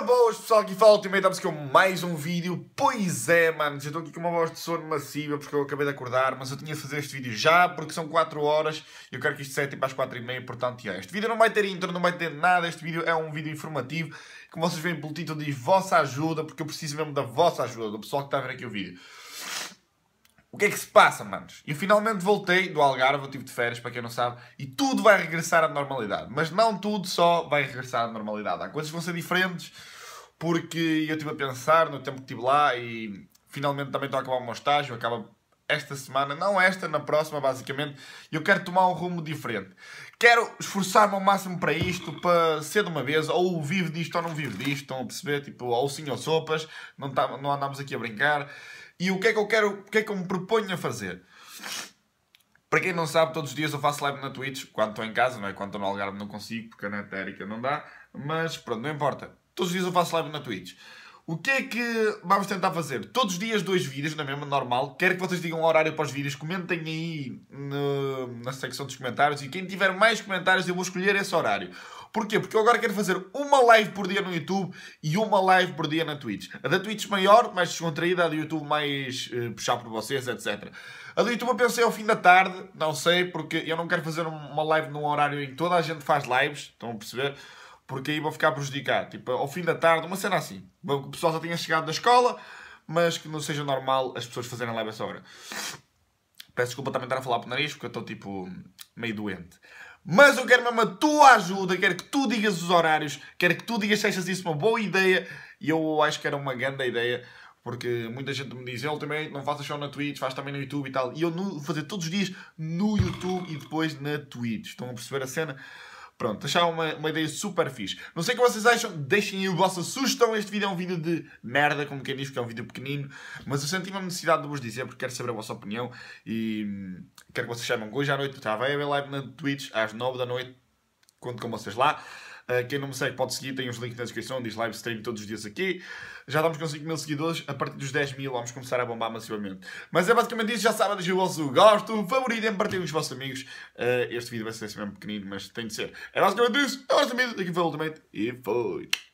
Ora boas pessoal, aqui fala Ultimate Dubs com mais um vídeo. Pois é, mano, eu estou aqui com uma voz de sono massiva porque eu acabei de acordar, mas eu tinha de fazer este vídeo já porque são 4 horas e eu quero que isto seja tipo às 4 e meia, portanto, este vídeo não vai ter intro, não vai ter nada, este vídeo é um vídeo informativo, como vocês veem pelo título diz vossa ajuda, porque eu preciso mesmo da vossa ajuda, do pessoal que está a ver aqui o vídeo. O que é que se passa, manos? Eu finalmente voltei do Algarve, eu tive de férias, para quem não sabe, e tudo vai regressar à normalidade. Mas não tudo só vai regressar à normalidade. Há coisas que vão ser diferentes, porque eu estive a pensar no tempo que estive lá e finalmente também estou a acabar o meu estágio, acaba esta semana, não esta, na próxima, basicamente. Eu quero tomar um rumo diferente. Quero esforçar-me ao máximo para isto, para ser de uma vez, ou vivo disto ou não vivo disto, estão a perceber? Tipo, ou sim ou sopas, não, tá, não andamos aqui a brincar. E o que é que eu quero, o que é que eu me proponho a fazer? Para quem não sabe, todos os dias eu faço live na Twitch, quando estou em casa, não é? Quando estou no Algarve não consigo, porque a net não dá, mas pronto, não importa. Todos os dias eu faço live na Twitch. O que é que vamos tentar fazer? Todos os dias dois vídeos, na é mesma, normal. Quero que vocês digam o horário para os vídeos. Comentem aí no, na secção dos comentários. E quem tiver mais comentários, eu vou escolher esse horário. Porquê? Porque eu agora quero fazer uma live por dia no YouTube e uma live por dia na Twitch. A da Twitch maior, mais descontraída. A do YouTube mais uh, puxar por vocês, etc. A do YouTube eu pensei ao fim da tarde. Não sei, porque eu não quero fazer uma live num horário em que toda a gente faz lives. Estão a perceber? porque aí vão ficar prejudicados. Tipo, ao fim da tarde, uma cena assim. O pessoal já tinha chegado da escola, mas que não seja normal as pessoas fazerem live a essa hora. Peço desculpa também estar a falar para o nariz, porque eu estou, tipo, meio doente. Mas eu quero mesmo a tua ajuda, quero que tu digas os horários, quero que tu digas se achas isso uma boa ideia. E eu acho que era uma grande ideia, porque muita gente me diz, eu também não faças só na Twitch, faz também no YouTube e tal. E eu vou fazer todos os dias no YouTube e depois na Twitch. Estão a perceber a cena? Pronto, achava uma, uma ideia super fixe. Não sei o que vocês acham, deixem aí o vosso sugestão. Este vídeo é um vídeo de merda, como quem diz, porque é um vídeo pequenino, mas eu senti uma necessidade de vos dizer porque quero saber a vossa opinião e hum, quero que vocês chamem hoje à noite. Tá, vai haver live na Twitch às 9 da noite. Conto com vocês lá. Eh, quem não me segue pode seguir, tem os links na descrição, diz live stream todos os dias aqui. Já estamos com 5 mil seguidores, a partir dos 10 mil vamos começar a bombar massivamente. Mas é basicamente isso, já sabem, deixem o vosso gosto, favoritem, partilhem com os vossos amigos. Eh, este vídeo vai ser assim mesmo pequenino, mas tem de ser. É basicamente isso, é amigo, aqui foi o Ultimate e foi.